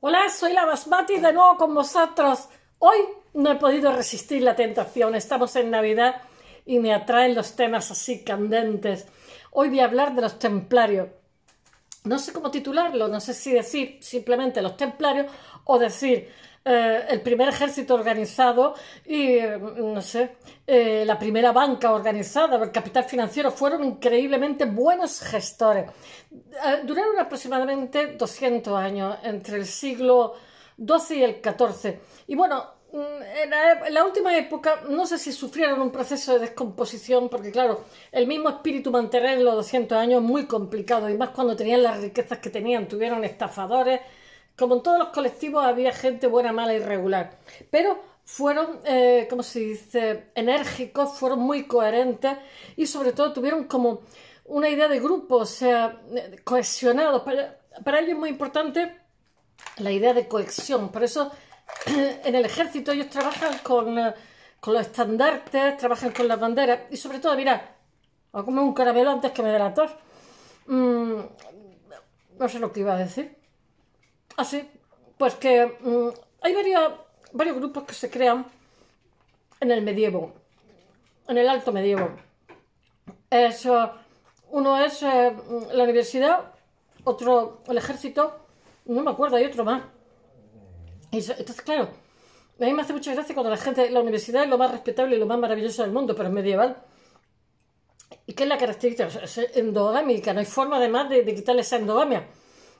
Hola, soy la Basmati de nuevo con vosotros. Hoy no he podido resistir la tentación. Estamos en Navidad y me atraen los temas así candentes. Hoy voy a hablar de los templarios. No sé cómo titularlo, no sé si decir simplemente los templarios o decir eh, el primer ejército organizado y, mm, no sé, eh, la primera banca organizada, el capital financiero, fueron increíblemente buenos gestores. Eh, duraron aproximadamente 200 años entre el siglo XII y el XIV. Y bueno, mm, en la, última época, no sé si sufrieron un proceso de descomposición, porque claro, el mismo espíritu mantener en los 200 años es muy complicado, y más cuando tenían las riquezas que tenían, tuvieron estafadores, como en todos los colectivos, había gente buena, mala, y regular. Pero fueron, eh, como se dice, enérgicos, fueron muy coherentes y sobre todo tuvieron como una idea de grupo, o sea, eh, cohesionados. Para, ellos es muy importante la idea de cohesión. Por eso en el ejército ellos trabajan eh, con, los estandartes, trabajan con las banderas y sobre todo, mira, voy a un caramelo antes que me dé la tos. no sé lo que iba a decir así, pues que mm, hay varios varios grupos que se crean en el medievo, en el alto medievo. Eso, eh, uno es eh, la universidad, otro el ejército, no me acuerdo, hay otro más. entonces, claro, a mí me hace mucha gracia cuando la gente, la universidad es lo más respetable y lo más maravilloso del mundo, pero es medieval. ¿Y qué es la característica? Es endogámica, no hay forma además de, de quitarle esa endogamia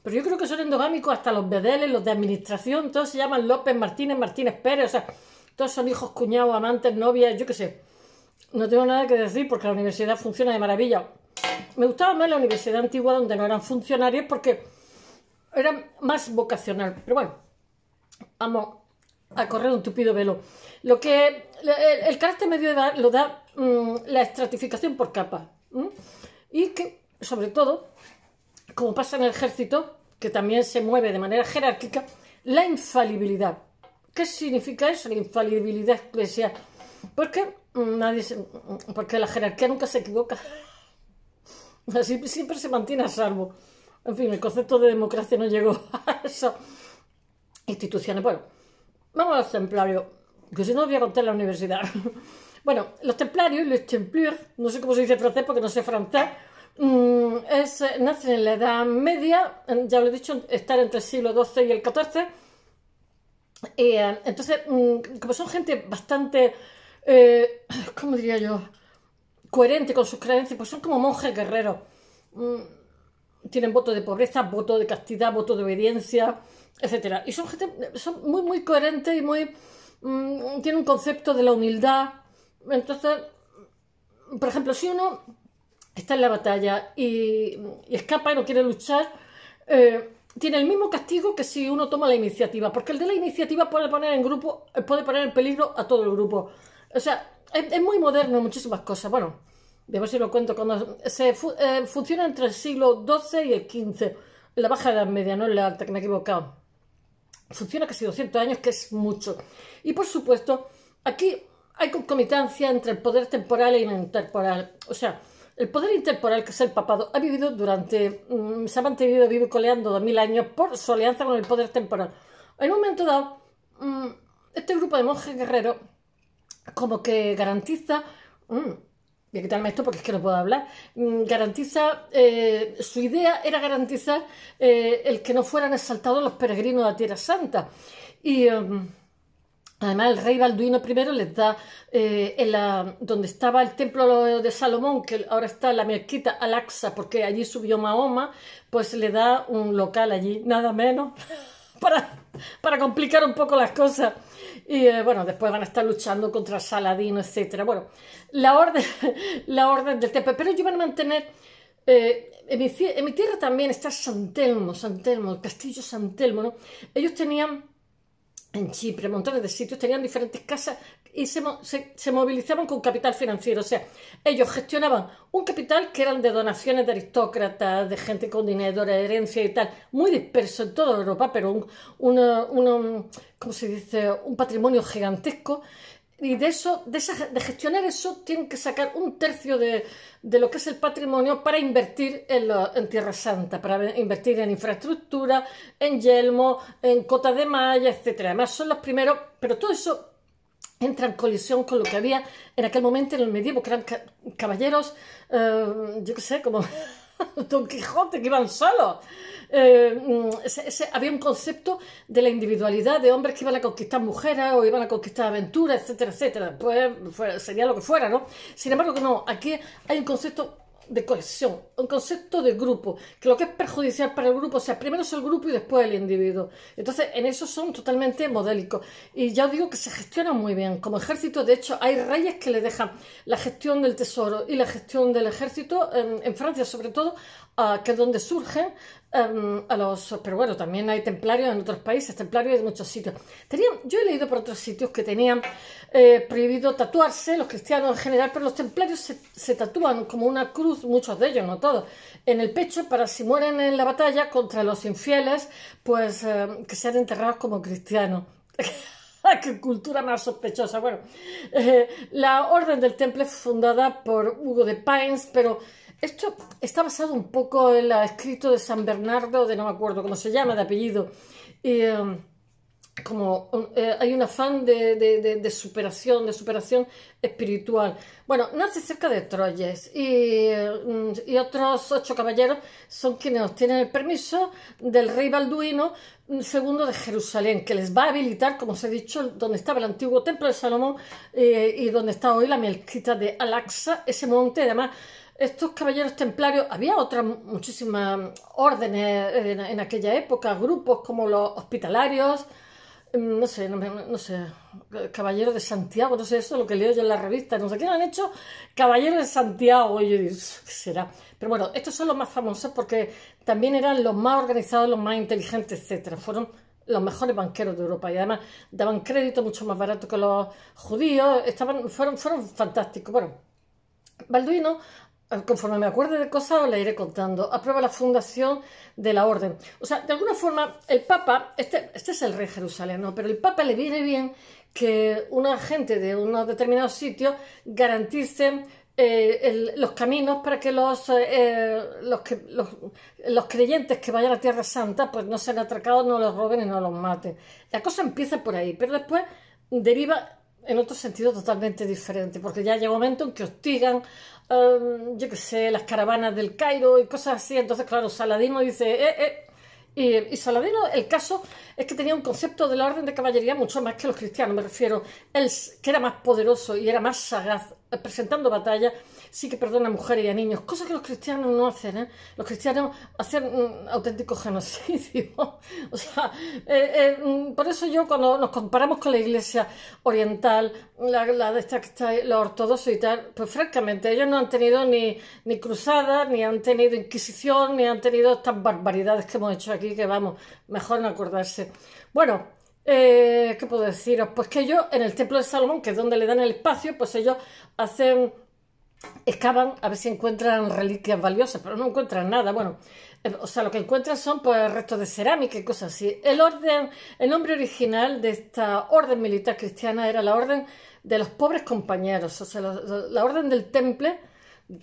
pero yo creo que son endogámicos hasta los bedeles, los de administración, todos se llaman López, Martínez, Martínez Pérez, o sea, todos son hijos, cuñados, amantes, novias, yo qué sé. No tengo nada que decir porque la universidad funciona de maravilla. Me gustaba más la universidad antigua donde no eran funcionarios porque era más vocacional. Pero bueno, vamos a correr un tupido velo. Lo que el, el carácter edad lo da mm, la estratificación por capa. Y que, sobre todo, como pasa en el ejército, que también se mueve de manera jerárquica, la infalibilidad. ¿Qué significa eso, la infalibilidad eclesial? Porque, nadie porque la jerarquía nunca se equivoca. Así siempre se mantiene a salvo. En fin, el concepto de democracia no llegó a esas instituciones. Bueno, vamos a los templarios, que si no os voy a contar la universidad. Bueno, los templarios, los templiers, no sé cómo se dice francés porque no sé francés, Mm, es, eh, en la Edad Media, ya lo he dicho, estar entre el siglo XII y el XIV. y eh, entonces, mm, como son gente bastante, eh, ¿cómo diría yo? Coherente con sus creencias, pues son como monjes guerreros. Mm, tienen voto de pobreza, voto de castidad, voto de obediencia, etc. Y son gente, son muy, muy coherentes y muy... tienen un concepto de la humildad. Entonces, por ejemplo, si uno está en la batalla y, escapa y no quiere luchar, eh, tiene el mismo castigo que si uno toma la iniciativa, porque el de la iniciativa puede poner en grupo, eh, puede poner en peligro a todo el grupo. O sea, es, muy moderno muchísimas cosas. Bueno, debo si lo cuento, cuando se eh, funciona entre el siglo XII y el XV, la baja edad media, no es la alta, que me he equivocado. Funciona casi 200 años, que es mucho. Y por supuesto, aquí hay concomitancia entre el poder temporal y el temporal, O sea, el poder temporal que es el papado ha vivido durante, mm, se ha mantenido vivo y coleando dos mil años por su alianza con el poder temporal. En un momento dado, mm, este grupo de monjes guerreros como que garantiza, mm, voy a quitarme esto porque es que no puedo hablar, garantiza, eh, su idea era garantizar eh, el que no fueran exaltados los peregrinos a Tierra Santa. Y... Em, Además, el rey Balduino I les da, eh, en la, donde estaba el templo de Salomón, que ahora está en la mezquita Al-Aqsa, porque allí subió Mahoma, pues le da un local allí, nada menos, para, para complicar un poco las cosas. Y eh, bueno, después van a estar luchando contra Saladino, etc. Bueno, la orden, la orden del templo. Pero ellos van a mantener eh, en, mi, tierra también está San Telmo, San Telmo, el castillo San Telmo, ¿no? Ellos tenían en Chipre, montones de sitios, tenían diferentes casas y se, se, movilizaban con capital financiero. O sea, ellos gestionaban un capital que eran de donaciones de aristócratas, de gente con dinero, de herencia y tal, muy disperso en toda Europa, pero un, un se dice? un patrimonio gigantesco y de eso, de, gestionar eso, tienen que sacar un tercio de, de, lo que es el patrimonio para invertir en, Tierra Santa, para invertir en infraestructura, en yelmo, en cotas de malla, etcétera. Además, son los primeros, pero todo eso entra en colisión con lo que había en aquel momento en el medievo, que eran caballeros, eh, yo qué sé, como Don Quijote, que iban solos. Eh, mm, había un concepto de la individualidad de hombres que iban a conquistar mujeres o iban a conquistar aventuras, etcétera, etcétera. Pues, pues sería lo que fuera, ¿no? Sin embargo, no, aquí hay un concepto de cohesión, un concepto de grupo, que lo que es perjudicial para el grupo, sea, primero es el grupo y después el individuo. Entonces, en eso son totalmente modélicos. Y ya os digo que se gestionan muy bien. Como ejército, de hecho, hay reyes que le dejan la gestión del tesoro y la gestión del ejército, en, em, en Francia sobre todo, que es donde surgen em, a los... Pero bueno, también hay templarios en otros países, templarios en muchos sitios. Tenían, yo he leído por otros sitios que tenían eh, prohibido tatuarse, los cristianos en general, pero los templarios se, se tatúan como una cruz, muchos de ellos, no todos, en el pecho para si mueren en la batalla contra los infieles, pues em, que sean enterrados como cristianos. ¡Qué cultura más sospechosa! Bueno, eh, la Orden del Temple fue fundada por Hugo de Pines, pero esto está basado un poco en el escrito de San Bernardo, de no me acuerdo cómo se llama, de apellido. Eh, como eh, hay un afán de, superación, de superación espiritual. Bueno, nace cerca de Troyes y, mm, otros ocho caballeros son quienes obtienen el permiso del rey Balduino II mm, de Jerusalén, que les va a habilitar, como os he dicho, donde estaba el antiguo templo de Salomón eh, y donde está hoy la mezquita de Alaxa, ese monte, además estos caballeros templarios, había otras muchísimas órdenes en aquella época, grupos como los hospitalarios, no sé, no, sé, Caballero de Santiago, no sé, eso es lo que leo yo en la revista, no sé qué han hecho Caballero de Santiago, y yo digo, ¿qué será? Pero bueno, estos son los más famosos porque también eran los más organizados, los más inteligentes, etcétera. Fueron los mejores banqueros de Europa y además daban crédito mucho más barato que los judíos, estaban, fueron, fueron fantásticos. Bueno, Balduino Ah, conforme me acuerde de cosas os la iré contando. Aprueba la fundación de la orden. O sea, de alguna forma, el Papa, este, este es el rey ¿no? pero el Papa le viene bien que una gente de unos determinados sitios garantice eh, los caminos para que los, eh, eh, los, que, los, creyentes que vayan a Tierra Santa pues no sean atracados, no los roben y no los maten. La cosa empieza por ahí, pero después deriva en otro sentido totalmente diferente, porque ya llega un momento en que hostigan Em, yo qué sé, las caravanas del Cairo y cosas así. Entonces, claro, Saladino dice, eh, eh. Y, y, Saladino, el caso es que tenía un concepto de la orden de caballería mucho más que los cristianos, me refiero, él, que era más poderoso y era más sagaz presentando batalla sí que perdona a mujeres y a niños, cosas que los cristianos no hacen, ¿eh? Los cristianos hacen un auténtico genocidio o sea, eh, eh, mm, por eso yo cuando nos comparamos con la iglesia oriental, la, de esta que está, la ortodoxa y tal, pues francamente, ellos no han tenido ni, ni cruzadas, ni han tenido inquisición, ni han tenido estas barbaridades que hemos hecho aquí, que vamos, mejor no acordarse. Bueno, eh, ¿Qué puedo deciros? Pues que ellos en el templo de Salomón, que es donde le dan el espacio, pues ellos hacen excavan a ver si encuentran reliquias valiosas, pero no encuentran nada. Bueno, eh, o sea, lo que encuentran son pues restos de cerámica y cosas así. El orden, el nombre original de esta orden militar cristiana era la orden de los pobres compañeros, o sea, la, la orden del temple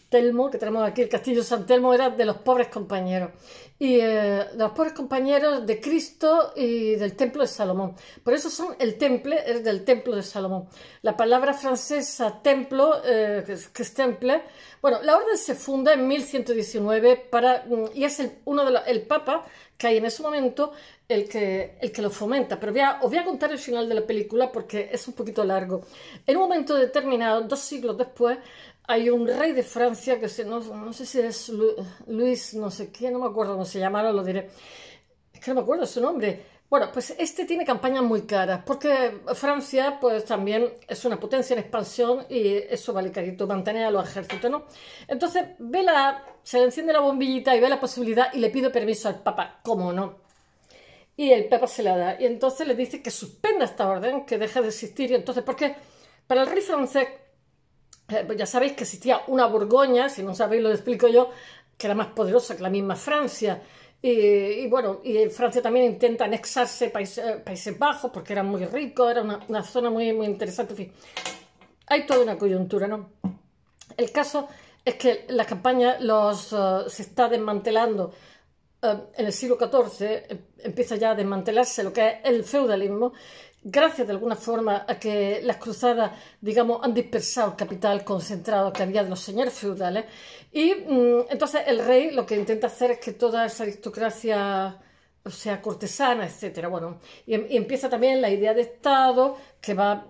Telmo, que tenemos aquí el Castillo San Telmo, era de los pobres compañeros. Y eh, de los pobres compañeros de Cristo y del Templo de Salomón. Por eso son el temple, es del Templo de Salomón. La palabra francesa templo, eh, que es temple, bueno, la orden se funda en 1119 para, mm, y es el, uno de el papa que hay en ese momento el que, el que lo fomenta. Pero os voy a contar el final de la película porque es un poquito largo. En un momento determinado, dos siglos después, hay un rey de Francia que no, sé si es Luis, no sé quién, no me acuerdo cómo se llamaba, lo diré. Es que no me acuerdo su nombre. Bueno, pues este tiene campañas muy caras, porque Francia pues también es una potencia en expansión y eso vale carito, mantener a los ejércitos, ¿no? Entonces, ve la, se le enciende la bombillita y ve la posibilidad y le pide permiso al Papa, ¿cómo no? Y el Papa se la da, y entonces le dice que suspenda esta orden, que deje de existir, y entonces, porque para el rey francés eh, pues ya sabéis que existía una Borgoña, si no sabéis lo explico yo, que era más poderosa que la misma Francia. Y, bueno, y Francia también intenta anexarse eh, Países Bajos porque era muy rico, era una, zona muy, muy interesante, Hay toda una coyuntura, ¿no? El caso es que la campaña los, eh, se está desmantelando. en el siglo XIV em, empieza ya a desmantelarse lo que es el feudalismo gracias de alguna forma a que las cruzadas, digamos, han dispersado el capital concentrado que había de los señores feudales. Y mm, entonces el rey lo que intenta hacer es que toda esa aristocracia sea cortesana, etcétera, bueno, y em, empieza también la idea de Estado que va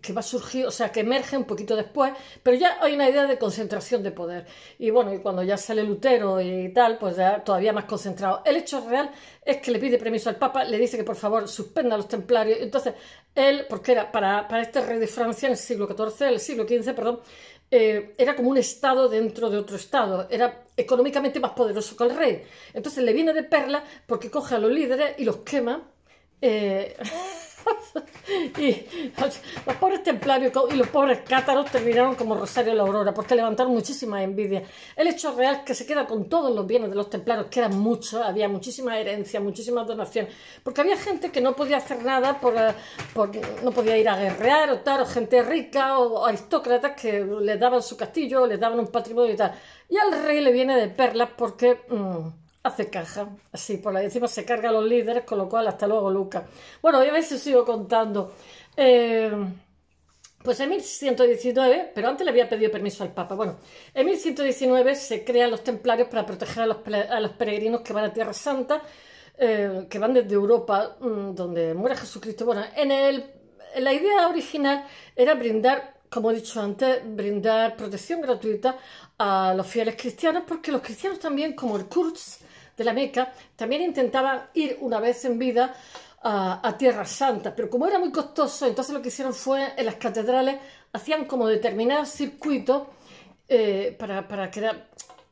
que va a surgir, o sea, que emerge un poquito después, pero ya hay una idea de concentración de poder. Y bueno, y cuando ya sale Lutero y tal, pues ya todavía más concentrado. El hecho real es que le pide permiso al Papa, le dice que por favor suspenda a los templarios. Entonces, él, porque era para, este rey de Francia en el siglo XIV, el siglo XV, perdón, eh, era como un estado dentro de otro estado, era económicamente más poderoso que el rey. Entonces le viene de perla porque coge a los líderes y los quema. Eh, Y pues, los pobres templarios y los pobres cátaros terminaron como Rosario la Aurora, porque levantaron muchísima envidia. El hecho real es que se queda con todos los bienes de los templarios, que eran muchos, había muchísima herencia, muchísima donación. porque había gente que no podía hacer nada, por, eh, no podía ir a guerrear o tal, o gente rica o, aristócratas que les daban su castillo, les daban un patrimonio y tal. Y al rey le viene de perlas porque... Mm, hace caja, así por ahí encima se carga a los líderes, con lo cual hasta luego Lucas. Bueno, yo a veces sigo contando. Eh, pues en 1119, pero antes le había pedido permiso al Papa. Bueno, en 1119 se crean los templarios para proteger a los, peregrinos que van a Tierra Santa, eh, que van desde Europa, mm, donde muere Jesucristo. Bueno, en el, la idea original era brindar como he dicho antes, brindar protección gratuita a los fieles cristianos, porque los cristianos también, como el Kurz, de la Meca, también intentaban ir una vez en vida a, Tierras Tierra Santa, pero como era muy costoso, entonces lo que hicieron fue en las catedrales hacían como determinados circuitos eh, para, para que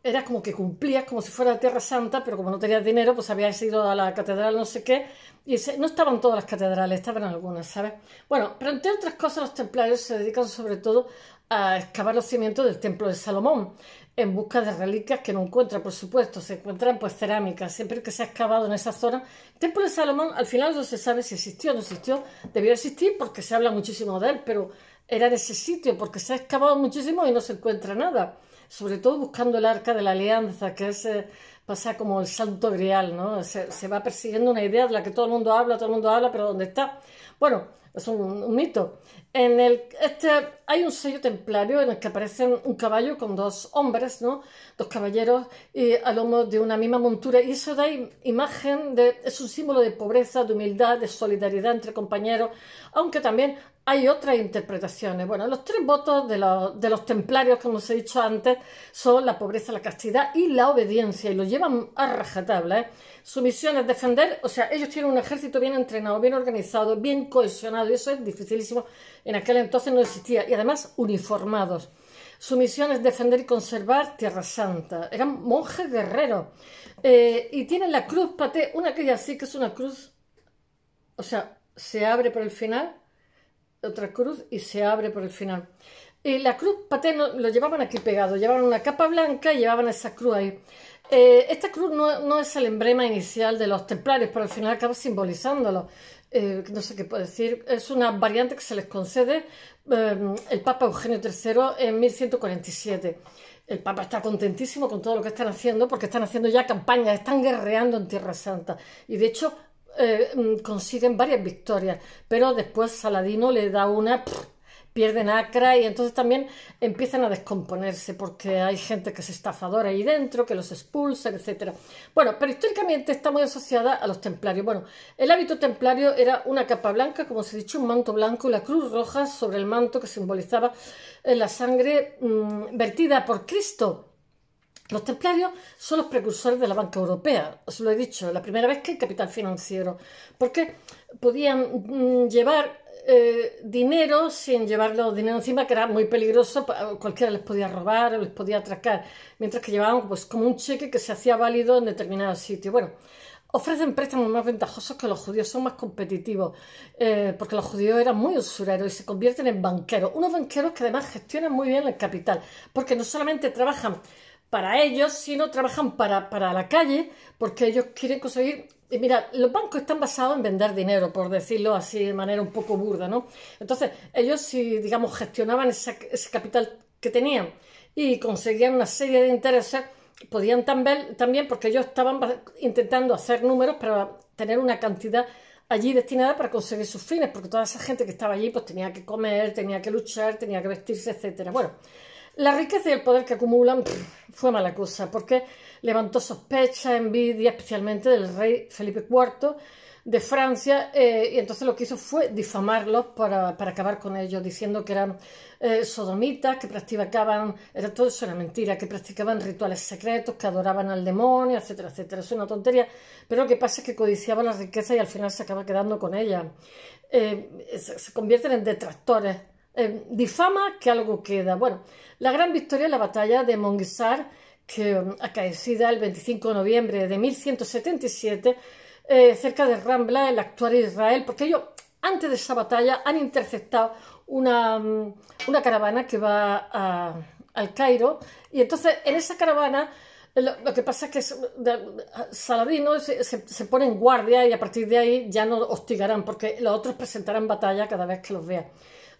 era, como que cumplías como si fuera Tierra Santa, pero como no tenías dinero, pues habías ido a la catedral no sé qué, y no estaban todas las catedrales, estaban algunas, ¿sabes? Bueno, pero entre otras cosas los templarios se dedican sobre todo a excavar los cimientos del templo de Salomón en busca de reliquias que no encuentra, por supuesto, se encuentran pues cerámicas, siempre que se ha excavado en esa zona. El templo de Salomón al final no se sabe si existió o no existió, debió existir porque se habla muchísimo de él, pero era de ese sitio porque se ha excavado muchísimo y no se encuentra nada, sobre todo buscando el arca de la alianza, que es, eh, pasa como el santo grial, ¿no? Se, va persiguiendo una idea de la que todo el mundo habla, todo el mundo habla, pero ¿dónde está? Bueno, es un mito. En el, este, hay un sello templario en el que aparecen un caballo con dos hombres, ¿no? dos caballeros y al lomo de una misma montura. Y eso da imagen, de, es un símbolo de pobreza, de humildad, de solidaridad entre compañeros, aunque también hay otras interpretaciones. Bueno, los tres votos de los, de los templarios, como os he dicho antes, son la pobreza, la castidad y la obediencia, y lo llevan a rajatabla. ¿eh? Su misión es defender, o sea, ellos tienen un ejército bien entrenado, bien organizado, bien cohesionado, y eso es dificilísimo en aquel entonces no existía y además uniformados. Su misión es defender y conservar Tierra Santa. Eran monjes guerreros. Eh, y tienen la cruz paté, una que ya sí que es una cruz. O sea, se abre por el final, otra cruz y se abre por el final. Y la cruz paté lo llevaban aquí pegado, llevaban una capa blanca y llevaban esa cruz ahí. Eh, esta cruz no, no, es el emblema inicial de los templarios, pero al final acaba simbolizándolo. Eh, no sé qué puedo decir, es una variante que se les concede eh, el Papa Eugenio III en 1147. El Papa está contentísimo con todo lo que están haciendo porque están haciendo ya campañas, están guerreando en Tierra Santa y de hecho eh, mm, consiguen varias victorias, pero después Saladino le da una pierden acra y entonces también empiezan a descomponerse porque hay gente que es estafadora ahí dentro, que los expulsan, etc. Bueno, pero históricamente está muy asociada a los templarios. Bueno, el hábito templario era una capa blanca, como os he dicho, un manto blanco y la cruz roja sobre el manto que simbolizaba eh, la sangre mm, vertida por Cristo los templarios son los precursores de la banca europea, os lo he dicho, la primera vez que el capital financiero, porque podían mm, llevar eh, dinero sin llevarlo dinero encima, que era muy peligroso, cualquiera les podía robar o les podía atracar, mientras que llevaban pues como un cheque que se hacía válido en determinado sitio. Bueno, ofrecen préstamos más ventajosos que los judíos, son más competitivos, eh, porque los judíos eran muy usureros y se convierten en banqueros, unos banqueros que además gestionan muy bien el capital, porque no solamente trabajan para ellos, sino trabajan para, para la calle, porque ellos quieren conseguir Mira, los bancos están basados en vender dinero, por decirlo así de manera un poco burda, ¿no? Entonces, ellos si, digamos, gestionaban ese capital que tenían y conseguían una serie de intereses, podían también, también, porque ellos estaban intentando hacer números para tener una cantidad allí destinada para conseguir sus fines, porque toda esa gente que estaba allí pues tenía que comer, tenía que luchar, tenía que vestirse, etcétera. Bueno, la riqueza y el poder que acumulan fue mala cosa, porque levantó sospechas, envidia, especialmente del rey Felipe IV de Francia, eh, y entonces lo que hizo fue difamarlos para, acabar con ellos, diciendo que eran eh, sodomitas, que practicaban, era todo eso era mentira, que practicaban rituales secretos, que adoraban al demonio, etcétera, etcétera. Es una tontería, pero lo que pasa es que codiciaban la riqueza y al final se acaba quedando con ella. Eh, se convierten en detractores Em, difama que algo queda. Bueno, la gran victoria es la batalla de Mongisar que em, acaecida el 25 de noviembre de 1177, eh, cerca de Rambla, en actual Israel, porque ellos, antes de esa batalla, han interceptado em, una, caravana que va a, al Cairo, y entonces en esa caravana eh, lo, que pasa es que Saladino se, se, pone en guardia y a partir de ahí ya no hostigarán, porque los otros presentarán batalla cada vez que los vean.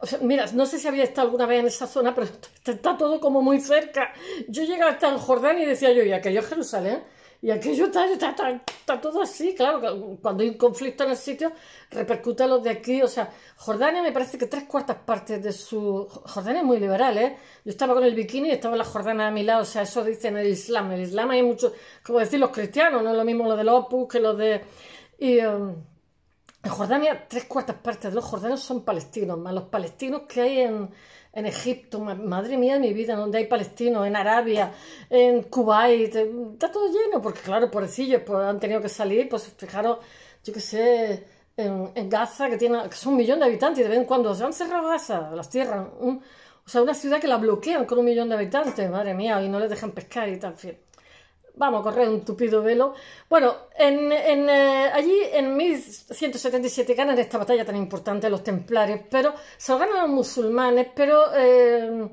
O sea, mira, no sé si había estado alguna vez en esa zona, pero está todo como muy cerca. Yo llegaba hasta el Jordán y decía yo, y aquello es Jerusalén. Y aquello está, está, todo así, claro, cuando hay un conflicto en el sitio, repercute a los de aquí, o sea, Jordania me parece que tres cuartas partes de su... Jordania es muy liberal, ¿eh? Yo estaba con el bikini y estaba la Jordana a mi lado, o sea, eso dicen el Islam, en el Islam hay muchos, como decir, los cristianos, no es lo mismo lo del Opus que lo de... Y, um, en Jordania, tres cuartas partes de los jordanos son palestinos, más los palestinos que hay en, Egipto, madre mía de mi vida, donde hay palestinos, en Arabia, en Kuwait, eh, está todo lleno, porque claro, pobrecillos, pues han tenido que salir, pues fijaros, yo qué sé, en, Gaza, que, tiene, que son un millón de habitantes, y de vez en cuando se han cerrado las tierras, mm. o sea, una ciudad que la bloquean con un millón de habitantes, madre mía, y no les dejan pescar y tal, vamos a correr un tupido velo. Bueno, en, eh, allí en 1177 ganan esta batalla tan importante los templarios, pero se lo ganan los musulmanes, pero eh,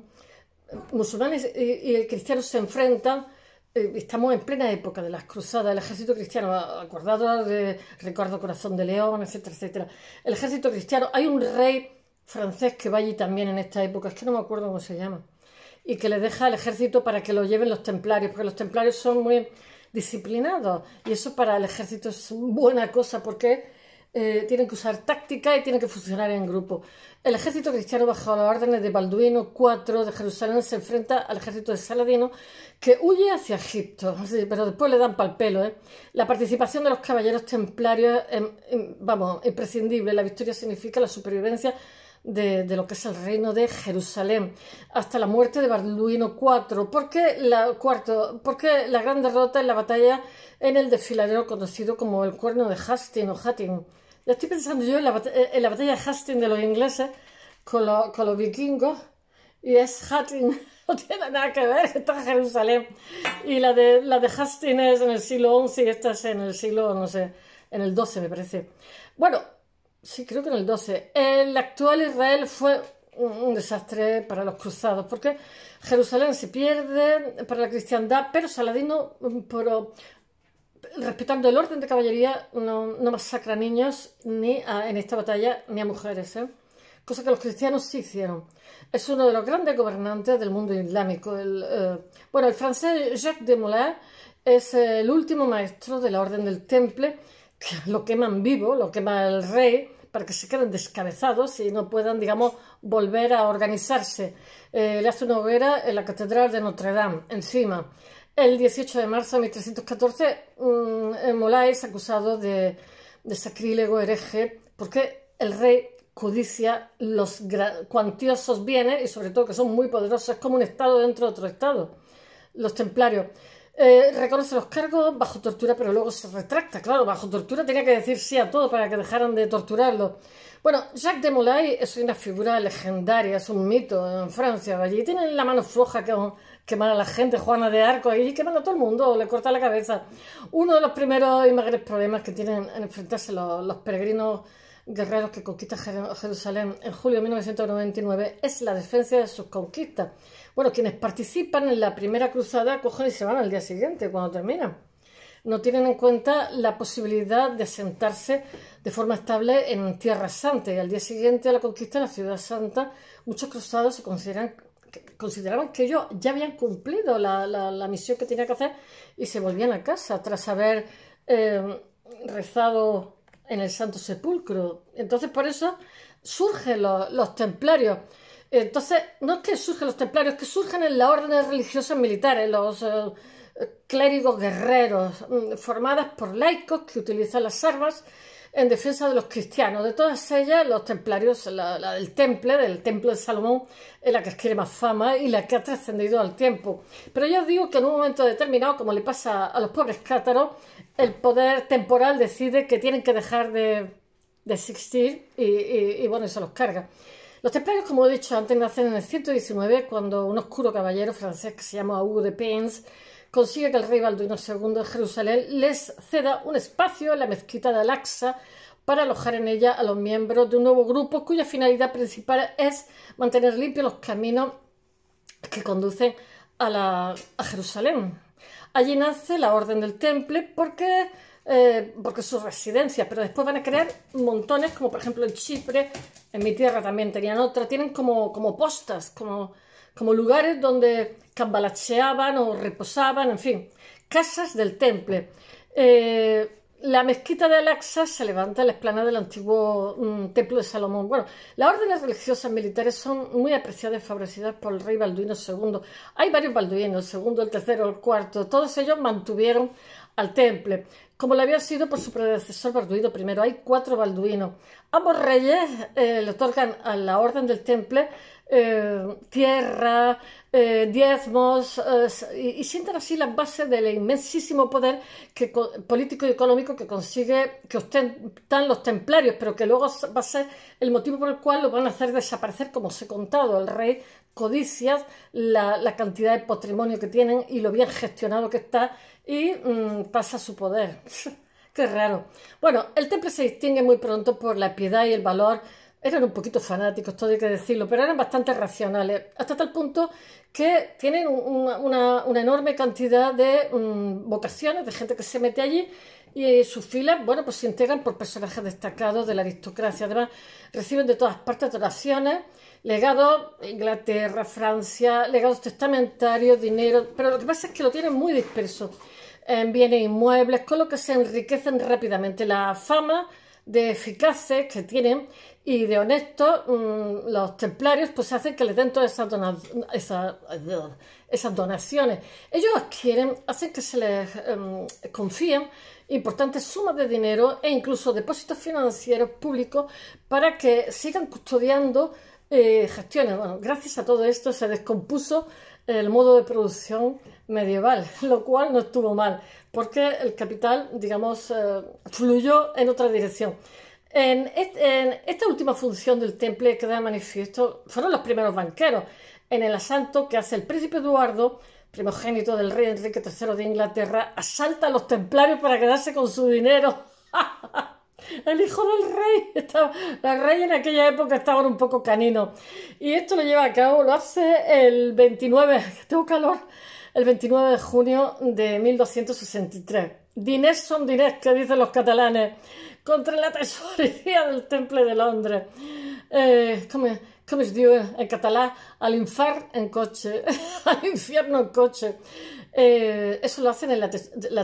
musulmanes y, y cristianos se enfrentan eh, estamos en plena época de las cruzadas, el ejército cristiano, acordado de Ricardo Corazón de León, etcétera, etcétera. El ejército cristiano, hay un rey francés que va allí también en esta época, es que no me acuerdo cómo se llama y que le deja al ejército para que lo lleven los templarios, porque los templarios son muy disciplinados y eso para el ejército es buena cosa porque eh, tienen que usar táctica y tienen que funcionar en grupo. El ejército cristiano bajo las órdenes de Balduino IV de Jerusalén se enfrenta al ejército de Saladino que huye hacia Egipto, pero después le dan pal pelo. ¿eh? La participación de los caballeros templarios es, em, vamos, imprescindible. La victoria significa la supervivencia de, lo que es el reino de Jerusalén, hasta la muerte de Barluino IV, porque la, cuarto, porque la gran derrota en la batalla en el desfiladero conocido como el Cuerno de Hastings o Hatting. La estoy pensando yo en la, batalla de Hastings de los ingleses con, los vikingos, y es Hatting no tiene nada que ver, está en Jerusalén. Y la de, la de Hastings es en el siglo XI y esta es en el siglo, no sé, en el XII me parece. Bueno, sí, creo que en el 12, el actual Israel fue un, desastre para los cruzados, porque Jerusalén se pierde para la cristiandad, pero Saladino, mm, oh, respetando el orden de caballería, no, masacra niños ni en esta batalla ni a mujeres, ¿eh? cosa que los cristianos sí hicieron. Es uno de los grandes gobernantes del mundo islámico. El, eh, bueno, el francés Jacques de Molay es el último maestro de la Orden del Temple, lo queman vivo, lo quema el rey, para que se queden descabezados y no puedan, digamos, volver a organizarse. Eh, le hace una hoguera en la Catedral de Notre Dame, encima. El 18 de marzo de 1314, mmm, Molay es acusado de, de sacrílego hereje porque el rey codicia los cuantiosos bienes y sobre todo que son muy poderosos, es como un estado dentro de otro estado. Los templarios eh, reconoce los cargos bajo tortura, pero luego se retracta. Claro, bajo tortura tenía que decir sí a todo para que dejaran de torturarlo. Bueno, Jacques de Molay es una figura legendaria, es un mito en Francia. Allí tienen la mano floja que quemar a la gente, Juana de Arco, y queman a todo el mundo, le corta la cabeza. Uno de los primeros y mayores problemas que tienen en enfrentarse los, los peregrinos guerreros que conquistan Jerusalén en julio de 1999 es la defensa de sus conquistas. Bueno, quienes participan en la primera cruzada cogen y se van al día siguiente, cuando terminan. No tienen en cuenta la posibilidad de sentarse de forma estable en Tierra Santa y al día siguiente a la conquista de la Ciudad Santa, muchos cruzados se consideraban que ellos ya habían cumplido la, misión que tenían que hacer y se volvían a casa tras haber eh, rezado en el Santo Sepulcro. Entonces por eso surgen los templarios. Entonces, no es que surgen los templarios, que surgen en las órdenes religiosas militares, los eh, clérigos guerreros, mm, formadas por laicos que utilizan las armas en defensa de los cristianos. De todas ellas, los templarios, la, del temple, del templo de Salomón, es la que adquiere más fama y la que ha trascendido al tiempo. Pero yo digo que en un momento determinado, como le pasa a los pobres cátaros, el poder temporal decide que tienen que dejar de, existir y, bueno, y se los carga. Los templarios, como he dicho antes, nacen en el 119 cuando un oscuro caballero francés que se llama Hugo de Pence consigue que el rey Baldwin II de Jerusalén les ceda un espacio en la mezquita de al para alojar en ella a los miembros de un nuevo grupo cuya finalidad principal es mantener limpios los caminos que conducen a, a Jerusalén. Allí nace la Orden del Temple porque eh, porque es su residencia, pero después van a crear montones, como por ejemplo en Chipre, en mi tierra también tenían otra, tienen como, como postas, como, como lugares donde cambalacheaban o reposaban, en fin, casas del temple. Eh, la mezquita de Alexa se levanta en la explanada del antiguo mm, templo de Salomón. Bueno, las órdenes religiosas militares son muy apreciadas y favorecidas por el rey Balduino II. Hay varios balduinos, el segundo, el tercero, el cuarto. Todos ellos mantuvieron al temple, como lo había sido por pues, su predecesor Balduino I. Hay cuatro Balduinos. Ambos reyes eh, le otorgan a la orden del temple eh, tierra, eh, diezmos, y, sientan así la base del inmensísimo poder político y económico que consigue, que ostentan los templarios, pero que luego va a ser el motivo por el cual lo van a hacer desaparecer, como os he contado. El rey codicias la, la, cantidad de patrimonio que tienen y lo bien gestionado que está y mm, pasa su poder. Qué raro. Bueno, el temple se distingue muy pronto por la piedad y el valor eran un poquito fanáticos, todo hay que decirlo, pero eran bastante racionales, hasta tal punto que tienen una, enorme cantidad de mm, vocaciones, de gente que se mete allí y eh, sus filas, bueno, pues se integran por personajes destacados de la aristocracia. Además, reciben de todas partes donaciones, legados, Inglaterra, Francia, legados testamentarios, dinero, pero lo que pasa es que lo tienen muy disperso en bienes inmuebles, con lo que se enriquecen rápidamente. La fama de eficaces que tienen y de honestos, mm, los templarios pues hacen que les den todas esas, donaciones. Ellos adquieren, hacen que se les em, confíen importantes sumas de dinero e incluso depósitos financieros públicos para que sigan custodiando eh, gestiones. Bueno, gracias a todo esto se descompuso el modo de producción medieval, lo cual no estuvo mal porque el capital, digamos, eh, fluyó en otra dirección. En, esta última función del temple queda manifiesto, fueron los primeros banqueros, en el asalto que hace el príncipe Eduardo, primogénito del rey Enrique III de Inglaterra, asalta a los templarios para quedarse con su dinero. El hijo del rey. Estaba, la rey en aquella época estaba un poco canino. Y esto lo lleva a cabo, lo hace el 29. Tengo calor el 29 de junio de 1263. Dinés son diners, que dicen los catalanes, contra la tesorería del Temple de Londres. Eh, ¿cómo, se en catalán? Al infar en coche, al infierno en coche. Eh, eso lo hacen en la,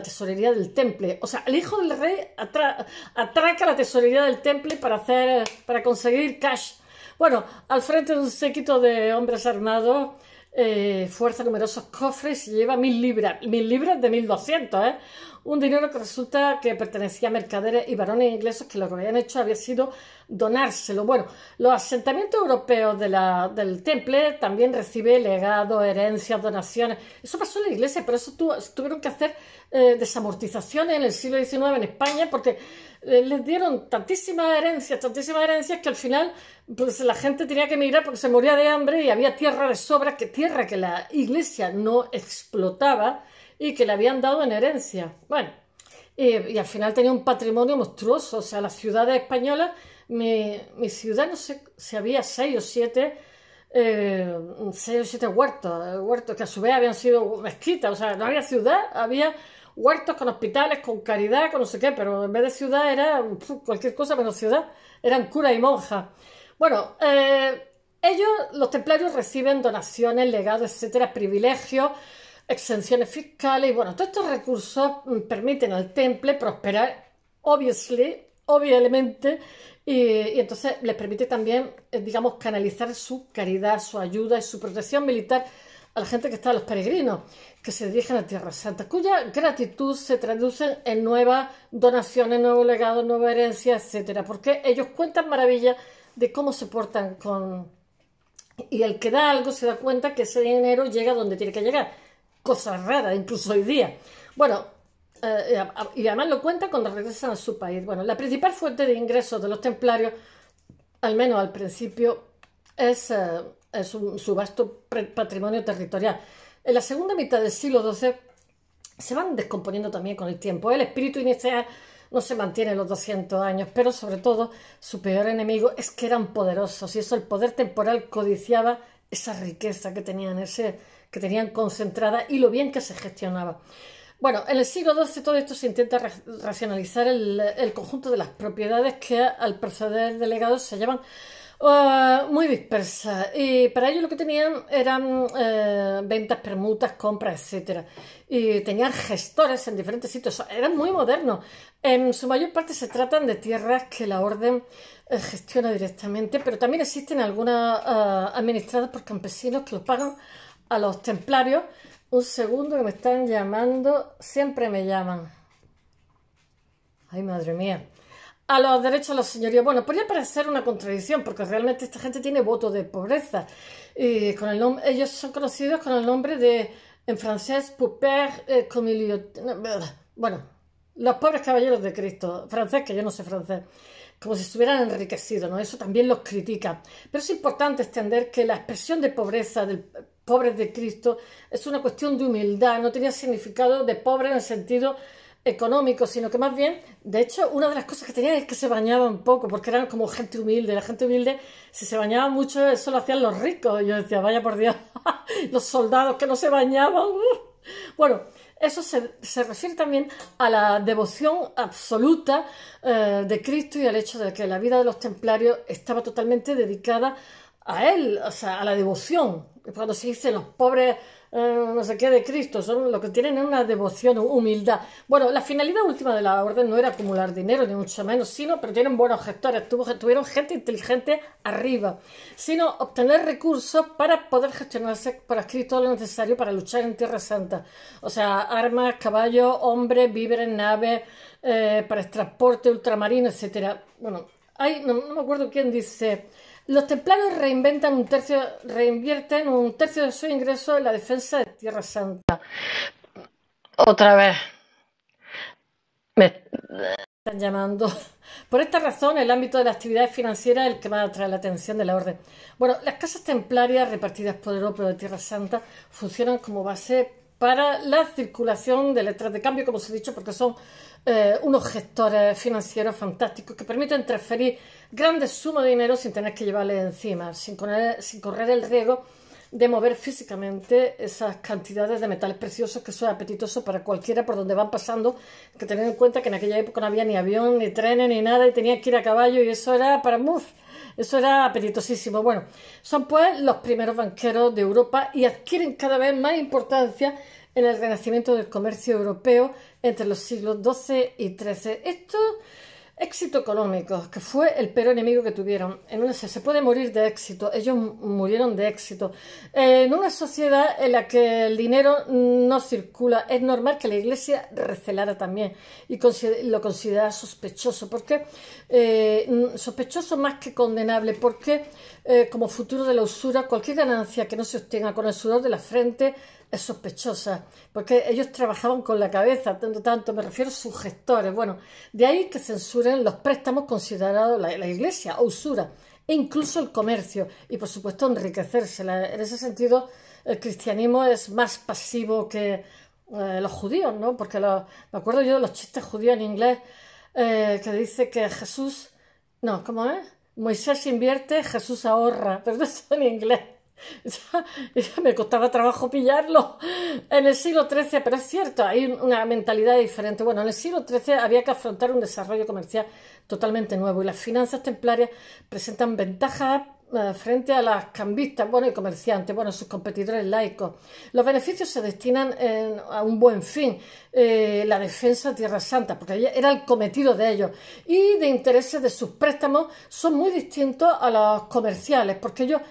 tesorería del temple. O sea, el hijo del rey atraca la tesorería del temple para, hacer, para conseguir cash. Bueno, al frente de un séquito de hombres armados eh, fuerza numerosos cofres y lleva mil libras, mil libras de 1200, ¿eh? un dinero que resulta que pertenecía a mercaderes y varones ingleses que lo que habían hecho había sido donárselo. Bueno, los asentamientos europeos del temple también recibe legado, herencias, donaciones. Eso pasó en la iglesia, pero eso tuvieron que hacer eh, desamortizaciones en el siglo XIX en España porque eh, les dieron tantísimas herencias, tantísimas herencias que al final pues, la gente tenía que emigrar porque se moría de hambre y había tierra de sobra, que tierra que la iglesia no explotaba y que le habían dado en herencia. Bueno, y al final tenía un patrimonio monstruoso, o sea, las ciudades españolas, mi, ciudad no sé si había seis o siete, eh, seis o siete huertos, huertos que a su vez habían sido mezquitas, o sea, no había ciudad, había huertos con hospitales, con caridad, con no sé qué, pero en vez de ciudad era cualquier cosa menos ciudad, eran curas y monjas. Bueno, eh, ellos, los templarios, reciben donaciones, legados, etcétera, privilegios, exenciones fiscales y bueno, todos estos recursos mm, permiten al temple prosperar, obviously, obviamente, y, entonces les permite también, eh, digamos, canalizar su caridad, su ayuda y su protección militar a la gente que está, a los peregrinos que se dirigen a Tierra Santa, cuya gratitud se traduce en nuevas donaciones, nuevos legados, nuevas herencias, etcétera, porque ellos cuentan maravillas de cómo se portan con... Y el que da algo se da cuenta que ese dinero llega donde tiene que llegar, cosas raras, incluso hoy día. Bueno, eh, eh, y además lo cuenta cuando regresan a su país. Bueno, la principal fuente de ingresos de los templarios, al menos al principio, es, eh, su vasto patrimonio territorial. En la segunda mitad del siglo XII se van descomponiendo también con el tiempo. El espíritu inicial no se mantiene los 200 años, pero sobre todo su peor enemigo es que eran poderosos y eso el poder temporal codiciaba esa riqueza que tenían, ese, que tenían concentrada y lo bien que se gestionaba. Bueno, en el siglo XII todo esto se intenta racionalizar el, conjunto de las propiedades que al proceder delegados se llevan ah, muy dispersas. Y para ello lo que tenían eran eh, ventas, permutas, compras, etc. Y tenían gestores en diferentes sitios. Eran muy modernos. En su mayor parte se tratan de tierras que la orden eh, gestiona directamente, pero también existen algunas ah, administradas por campesinos que los pagan a los templarios. Un segundo que me están llamando, siempre me llaman. Ay, madre mía. A los derechos de los señoríos. Bueno, podría parecer una contradicción, porque realmente esta gente tiene voto de pobreza. con el ellos son conocidos con el nombre de, en francés, Pouper comilio Bueno, los pobres caballeros de Cristo, francés, que yo no sé francés, como si estuvieran enriquecidos, ¿no? Eso también los critica. Pero es importante extender que la expresión de pobreza del pobres de Cristo, es una cuestión de humildad, no tenía significado de pobre en el sentido económico, sino que más bien, de hecho, una de las cosas que tenían es que se bañaban poco, porque eran como gente humilde. La gente humilde, si se bañaba mucho, eso lo hacían los ricos. yo decía, vaya por Dios, los soldados que no se bañaban. ¡uh! Bueno, eso se, refiere también a la devoción absoluta eh, de Cristo y al hecho de que la vida de los templarios estaba totalmente dedicada a él, o sea, a la devoción cuando se dice los pobres, eh, no sé qué, de Cristo, son los que tienen una devoción, humildad. Bueno, la finalidad última de la orden no era acumular dinero, ni mucho menos, sino, pero tienen buenos gestores, tuvieron gente inteligente arriba, sino obtener recursos para poder gestionarse por Cristo todo lo necesario para luchar en Tierra Santa. O sea, armas, caballos, hombres, víveres, naves, eh, para el transporte ultramarino, etcétera. Bueno, hay, no me acuerdo quién dice los templarios reinventan un tercio, reinvierten un tercio de su ingreso en la defensa de Tierra Santa. Otra vez. Me están llamando. Por esta razón, el ámbito de las actividades financieras es el que más atrae la atención de la orden. Bueno, las casas templarias repartidas por el ópero de Tierra Santa funcionan como base para la circulación de letras de cambio, como os he dicho, porque son eh, unos gestores financieros fantásticos que permiten transferir grandes sumas de dinero sin tener que llevarle encima, sin correr, el riesgo de mover físicamente esas cantidades de metales preciosos que son apetitosos para cualquiera por donde van pasando, que tener en cuenta que en aquella época no había ni avión, ni trenes, ni nada, y tenía que ir a caballo, y eso era para muf, eso era apetitosísimo. Bueno, son pues los primeros banqueros de Europa y adquieren cada vez más importancia en el renacimiento del comercio europeo entre los siglos XII y XIII. Esto éxito económico, que fue el peor enemigo que tuvieron. En una, se puede morir de éxito, ellos murieron de éxito. En una sociedad en la que el dinero no circula, es normal que la iglesia recelara también y lo considerara sospechoso, porque eh, sospechoso más que condenable, porque eh, como futuro de la usura, cualquier ganancia que no se obtenga con el sudor de la frente es sospechosa, porque ellos trabajaban con la cabeza, tanto, tanto, me refiero a sus gestores. Bueno, de ahí que censuren los préstamos considerados la, iglesia, usura, e incluso el comercio, y por supuesto enriquecerse En ese sentido, el cristianismo es más pasivo que eh, los judíos, ¿no? Porque me acuerdo yo de los chistes judíos en inglés eh, que dice que Jesús, no, ¿cómo es? Moisés invierte, Jesús ahorra, pero eso en inglés. me costaba trabajo pillarlo en el siglo XIII, pero es cierto, hay una mentalidad diferente. Bueno, en el siglo XIII había que afrontar un desarrollo comercial totalmente nuevo y las finanzas templarias presentan ventajas eh, frente a las cambistas bueno, y comerciantes, bueno, sus competidores laicos. Los beneficios se destinan a un buen fin, eh, la defensa de Tierra Santa, porque era el cometido de ellos, y de intereses de sus préstamos son muy distintos a los comerciales, porque ellos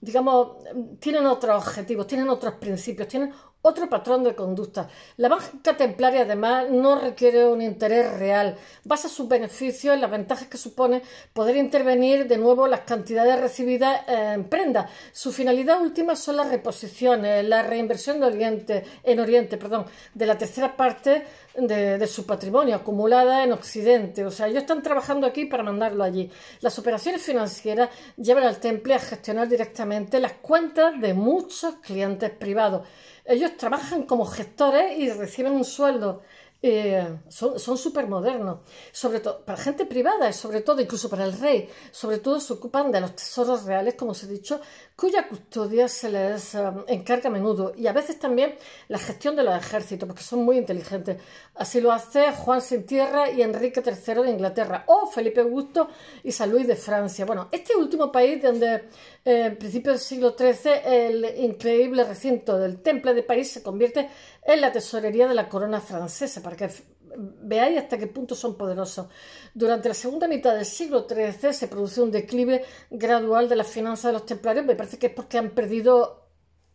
digamos, tienen otros objetivos, tienen otros principios, tienen otro patrón de conducta. La banca templaria, además, no requiere un interés real. Basa sus beneficios en las ventajas que supone poder intervenir de nuevo las cantidades recibidas en prenda. Su finalidad última son las reposiciones, la reinversión de Oriente, en Oriente perdón, de la tercera parte de, su patrimonio acumulada en Occidente. O sea, ellos están trabajando aquí para mandarlo allí. Las operaciones financieras llevan al temple a gestionar directamente las cuentas de muchos clientes privados. Ellos trabajan como gestores y reciben un sueldo. Eh, son súper modernos, sobre todo para gente privada, y sobre todo incluso para el rey, sobre todo se ocupan de los tesoros reales, como os he dicho, cuya custodia se les eh, encarga a menudo y a veces también la gestión de los ejércitos, porque son muy inteligentes. Así lo hace Juan Sin Tierra y Enrique III de Inglaterra, o Felipe Augusto y San Luis de Francia. Bueno, este último país donde eh, en principios del siglo XIII el increíble recinto del Temple de París se convierte en la tesorería de la corona francesa, para que veáis hasta qué punto son poderosos. Durante la segunda mitad del siglo XIII se produce un declive gradual de las finanzas de los templarios, me parece que es porque han perdido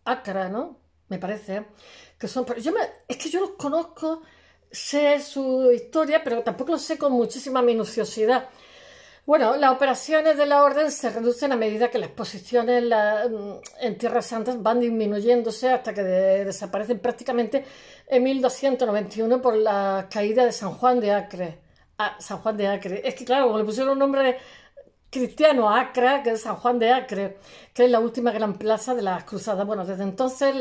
Acra, ¿no? Me parece, ¿eh? que son... es que yo los conozco, sé su historia, pero tampoco lo sé con muchísima minuciosidad. Bueno, las operaciones de la orden se reducen a medida que las posiciones mm, en, tierras santas Santa van disminuyéndose hasta que desaparecen prácticamente en 1291 por la caída de San Juan de Acre. Ah, San Juan de Acre. Es que claro, como le pusieron un nombre cristiano a Acre, que es San Juan de Acre, que es la última gran plaza de las cruzadas. Bueno, desde entonces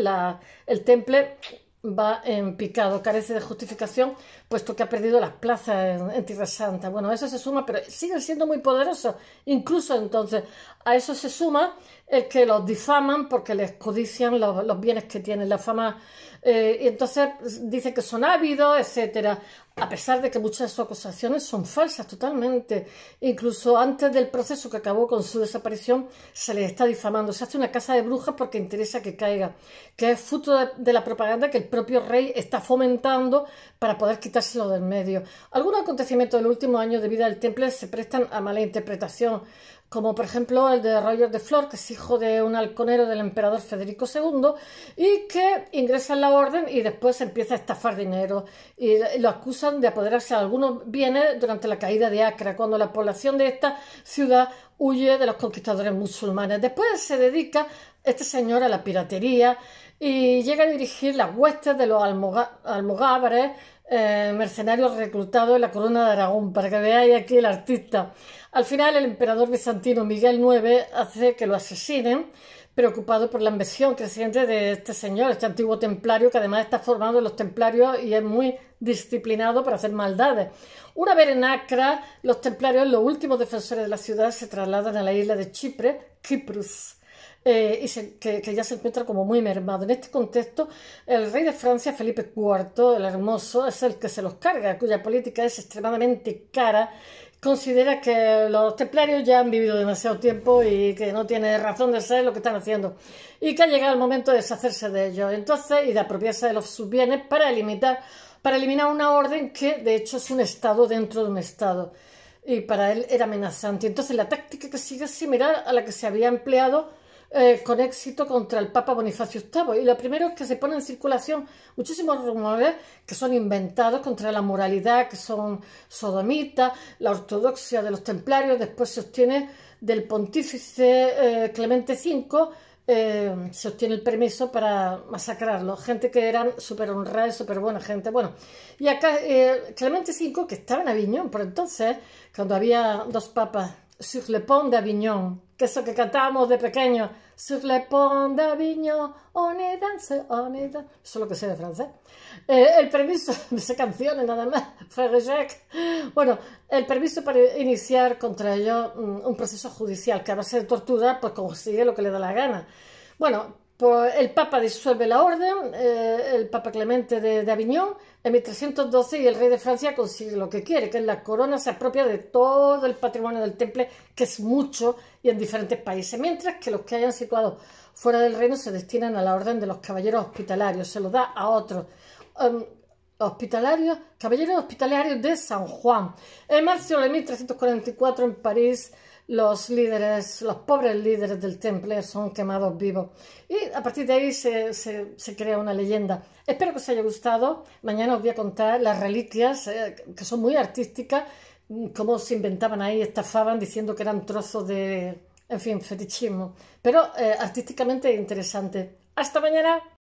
el temple va en picado, carece de justificación puesto que ha perdido las plazas en, Tierra Santa. Bueno, eso se suma, pero sigue siendo muy poderoso, Incluso entonces, a eso se suma el que los difaman porque les codician los, bienes que tienen, la fama. Eh, y entonces pues, dicen que son ávidos, etcétera. A pesar de que muchas de sus acusaciones son falsas totalmente. Incluso antes del proceso que acabó con su desaparición, se les está difamando. Se hace una casa de brujas porque interesa que caiga. Que es fruto de la propaganda que el propio rey está fomentando para poder quitar lo del medio. Algunos acontecimientos del último año de vida del Temple se prestan a mala interpretación, como por ejemplo el de Roger de Flor, que es hijo de un halconero del emperador Federico II, y que ingresa en la orden y después empieza a estafar dinero. Y lo acusan de apoderarse de algunos bienes durante la caída de Acre cuando la población de esta ciudad huye de los conquistadores musulmanes. Después se dedica este señor a la piratería y llega a dirigir las huestes de los almogávares, eh, mercenario mercenarios reclutados en la corona de Aragón, para que veáis aquí el artista. Al final, el emperador bizantino Miguel IX hace que lo asesinen, preocupado por la ambición creciente de este señor, este antiguo templario, que además está formado en los templarios y es muy disciplinado para hacer maldades. Una vez en Acra, los templarios, los últimos defensores de la ciudad, se trasladan a la isla de Chipre, Cyprus eh, y que, ya se encuentra como muy mermado. En este contexto, el rey de Francia, Felipe IV, el Hermoso, es el que se los carga, cuya política es extremadamente cara. Considera que los templarios ya han vivido demasiado tiempo y que no tiene razón de ser lo que están haciendo y que ha llegado el momento de deshacerse de ellos entonces y de apropiarse de los sus bienes para para eliminar una orden que de hecho es un estado dentro de un estado y para él era amenazante. Entonces la táctica que sigue es similar a la que se había empleado eh, con éxito contra el Papa Bonifacio VIII. Y lo primero es que se ponen en circulación muchísimos rumores que son inventados contra la moralidad, que son sodomitas, la ortodoxia de los templarios. Después se obtiene del pontífice eh, Clemente V eh, se obtiene el permiso para masacrarlo. Gente que eran súper honrada y súper buena gente. Bueno, y acá Clemente V, que estaba en Aviñón por entonces, cuando había dos papas sur le pont d'Avignon, que es lo que cantábamos de pequeño. Sur le pont d'Avignon, on est danse, on danse. Eso que sé de francés. Eh, el permiso, de canción canciones nada más, Bueno, el permiso para iniciar contra ellos mm, un proceso judicial que a base de tortura pues consigue lo que le da la gana. Bueno, pues el Papa disuelve la orden, eh, el Papa Clemente de, Aviñón en 1312 y el rey de Francia consigue lo que quiere, que es la corona se apropia de todo el patrimonio del temple, que es mucho y en diferentes países, mientras que los que hayan situado fuera del reino se destinan a la orden de los caballeros hospitalarios, se los da a otros. Em, hospitalarios, caballeros hospitalarios de San Juan. En marzo de 1344 en París los líderes, los pobres líderes del temple son quemados vivos. Y a partir de ahí se, crea una leyenda. Espero que os haya gustado. Mañana os voy a contar las reliquias, eh, que son muy artísticas, mm, cómo se inventaban ahí, estafaban diciendo que eran trozos de, en fin, fetichismo. Pero eh, artísticamente interesante. Hasta mañana.